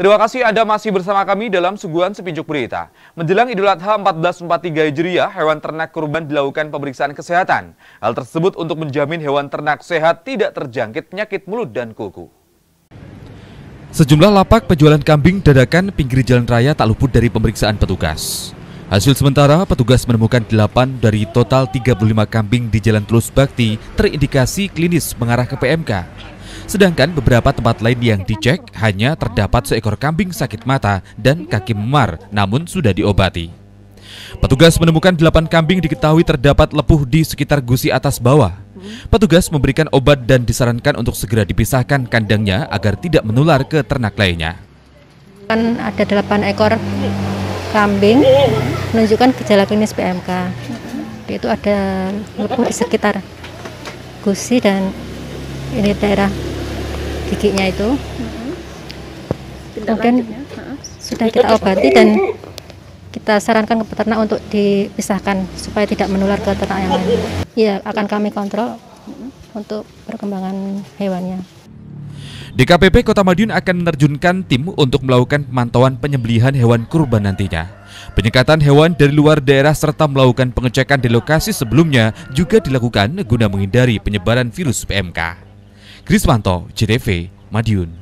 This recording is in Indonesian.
Terima kasih Anda masih bersama kami dalam Suguhan Sepinjuk Berita. Menjelang Idul Adha 1443 Hijriah, hewan ternak kurban dilakukan pemeriksaan kesehatan. Hal tersebut untuk menjamin hewan ternak sehat tidak terjangkit penyakit mulut dan kuku. Sejumlah lapak penjualan kambing dadakan pinggir jalan raya tak luput dari pemeriksaan petugas. Hasil sementara, petugas menemukan 8 dari total 35 kambing di Jalan Tulus Bakti terindikasi klinis mengarah ke PMK. Sedangkan beberapa tempat lain yang dicek hanya terdapat seekor kambing sakit mata dan kaki memar namun sudah diobati. Petugas menemukan delapan kambing diketahui terdapat lepuh di sekitar gusi atas bawah. Petugas memberikan obat dan disarankan untuk segera dipisahkan kandangnya agar tidak menular ke ternak lainnya. Kan ada 8 ekor kambing menunjukkan gejala klinis PMK. Itu ada lepuh di sekitar gusi dan ini daerah giginya itu mm-hmm. Tindak sudah kita obati dan kita sarankan ke peternak untuk dipisahkan supaya tidak menular ke ternak yang lain. Iya, akan kami kontrol mm-hmm. untuk perkembangan hewannya. DKPP Kota Madiun akan menerjunkan tim untuk melakukan pemantauan penyembelihan hewan kurban nantinya. Penyekatan hewan dari luar daerah serta melakukan pengecekan di lokasi sebelumnya juga dilakukan guna menghindari penyebaran virus PMK. Kriswanto, JTV, Madiun.